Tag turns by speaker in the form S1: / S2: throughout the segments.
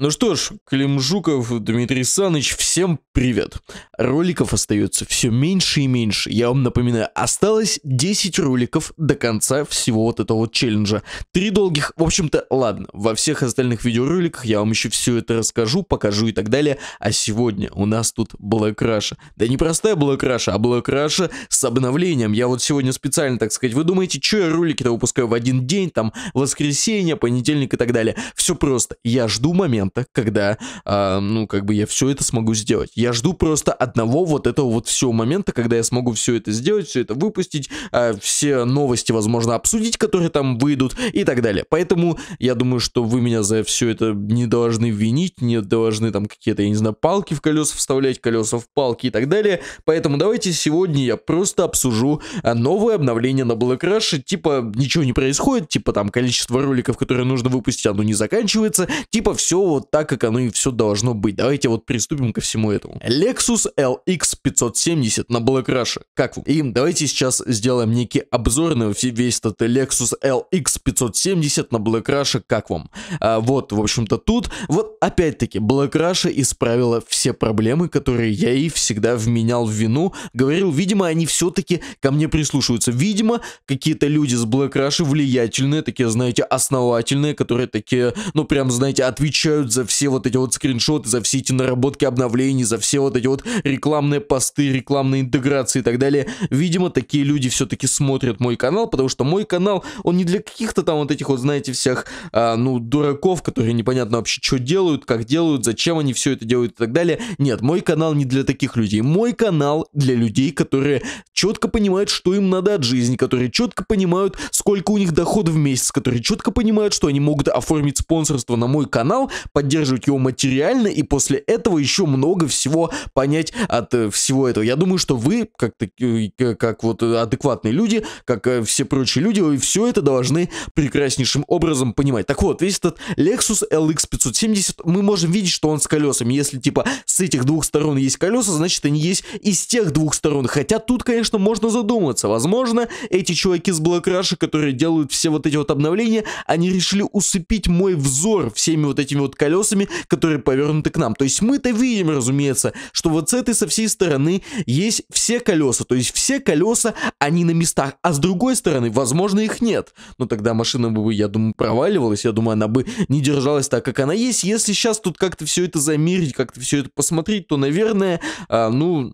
S1: Ну что ж, Клим Жуков, Дмитрий Саныч, всем привет. Роликов остается все меньше и меньше. Я вам напоминаю, осталось 10 роликов до конца всего вот этого вот челленджа. Три долгих, в общем-то, ладно. Во всех остальных видеороликах я вам еще все это расскажу, покажу и так далее. А сегодня у нас тут Black Russia. Да не простая Black Russia, а Black Russia с обновлением. Я вот сегодня специально, так сказать, вы думаете, что я ролики-то выпускаю в один день, там, воскресенье, понедельник и так далее. Все просто. Я жду момент момента, когда, э, ну, как бы я все это смогу сделать. Я жду просто одного вот этого вот всего момента, когда я смогу все это сделать, все это выпустить, э, все новости, возможно, обсудить, которые там выйдут и так далее. Поэтому я думаю, что вы меня за все это не должны винить, не должны там какие-то, я не знаю, палки в колеса вставлять, колеса в палки и так далее. Поэтому давайте сегодня я просто обсужу а, новые обновления на Black Rush. Типа ничего не происходит, типа там количество роликов, которые нужно выпустить, оно не заканчивается. Типа все вот так, как оно и все должно быть. Давайте вот приступим ко всему этому. Lexus LX 570 на Black Russia. Как вам? И давайте сейчас сделаем некий обзор на весь этот Lexus LX 570 на Black Russia. Как вам? А, вот, в общем-то, тут, вот опять-таки, Black Russia исправила все проблемы, которые я и всегда вменял в вину. Говорил, видимо, они все-таки ко мне прислушиваются. Видимо, какие-то люди с Black Russia влиятельные, такие, знаете, основательные, которые такие, ну, прям, знаете, отвечают Android, за все вот эти вот скриншоты, за все эти наработки обновлений, за все вот эти вот рекламные посты, рекламные интеграции и так далее. Видимо, такие люди все-таки смотрят мой канал, потому что мой канал, он не для каких-то там вот этих вот, знаете, всех, а, ну, дураков, которые непонятно вообще что делают, как делают, зачем они все это делают и так далее. Нет, мой канал не для таких людей. Мой канал для людей, которые четко понимают, что им надо от жизни, которые четко понимают, сколько у них доходов в месяц, которые четко понимают, что они могут оформить спонсорство на мой канал, поддерживать его материально, и после этого еще много всего понять от э, всего этого. Я думаю, что вы, как, э, как вот адекватные люди, как э, все прочие люди, вы все это должны прекраснейшим образом понимать. Так вот, весь этот Lexus LX 570, мы можем видеть, что он с колесами. Если, типа, с этих двух сторон есть колеса, значит, они есть и с тех двух сторон. Хотя тут, конечно, можно задуматься. Возможно, эти чуваки с Black Rush, которые делают все вот эти вот обновления, они решили усыпить мой взор всеми вот этими вот колесами колесами, которые повернуты к нам. То есть мы-то видим, разумеется, что вот с этой со всей стороны есть все колеса. То есть все колеса, они на местах. А с другой стороны, возможно, их нет. Но тогда машина бы, я думаю, проваливалась. Я думаю, она бы не держалась так, как она есть. Если сейчас тут как-то все это замерить, как-то все это посмотреть, то, наверное, а, ну,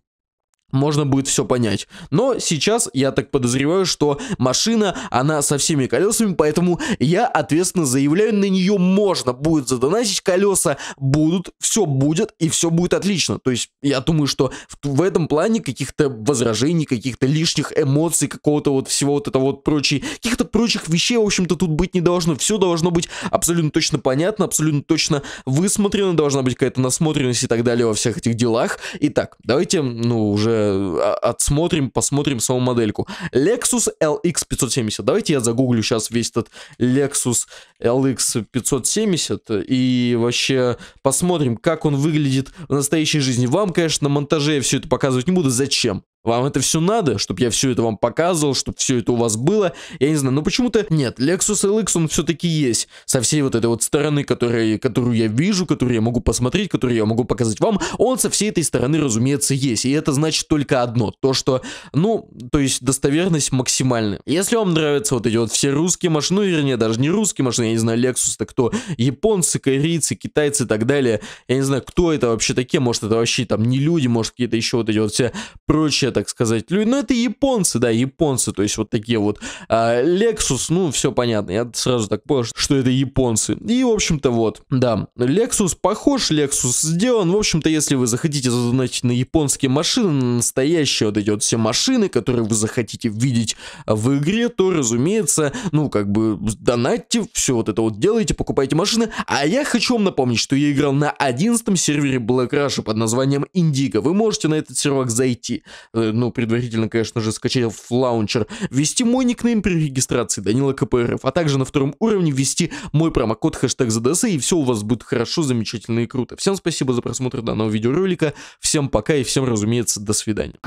S1: можно будет все понять. Но сейчас я так подозреваю, что машина, она со всеми колесами, поэтому я ответственно заявляю, на нее можно будет задонатить колеса, будут, все будет и все будет отлично. То есть я думаю, что в, в этом плане каких-то возражений, каких-то лишних эмоций, какого-то вот всего вот этого вот прочей, каких-то прочих вещей, в общем-то, тут быть не должно. Все должно быть абсолютно точно понятно, абсолютно точно высмотрено, должна быть какая-то насмотренность и так далее во всех этих делах. Итак, давайте, ну, уже а, отсмотрим, посмотрим саму модельку. Lexus LX 570. Давайте я загуглю сейчас весь этот Lexus LX 570 и вообще посмотрим, как он выглядит в настоящей жизни. Вам, конечно, на монтаже я все это показывать не буду. Зачем? Вам это все надо, чтобы я все это вам показывал, чтобы все это у вас было. Я не знаю, но почему-то нет, Lexus LX он все-таки есть. Со всей вот этой вот стороны, которые, которую я вижу, которую я могу посмотреть, которую я могу показать вам, он со всей этой стороны, разумеется, есть. И это значит только одно, то что, ну, то есть достоверность максимальная. Если вам нравятся вот эти вот все русские машины, ну, вернее, даже не русские машины, я не знаю, Lexus-то кто, японцы, корейцы, китайцы и так далее, я не знаю, кто это вообще такие, может это вообще там не люди, может какие-то еще вот эти вот все прочие так сказать, люди. Но ну, это японцы, да, японцы, то есть вот такие вот. А, Lexus, ну, все понятно, я сразу так понял, что это японцы. И, в общем-то, вот, да, Lexus похож, Lexus сделан. В общем-то, если вы захотите задонатить на японские машины, на настоящие вот эти вот все машины, которые вы захотите видеть в игре, то, разумеется, ну, как бы, донатьте, все вот это вот делайте, покупайте машины. А я хочу вам напомнить, что я играл на 11 сервере Black Rush под названием Индиго. Вы можете на этот сервак зайти ну, предварительно, конечно же, скачать в лаунчер, ввести мой никнейм при регистрации Данила КПРФ, а также на втором уровне ввести мой промокод хэштег ЗДС, и все у вас будет хорошо, замечательно и круто. Всем спасибо за просмотр данного видеоролика, всем пока и всем, разумеется, до свидания.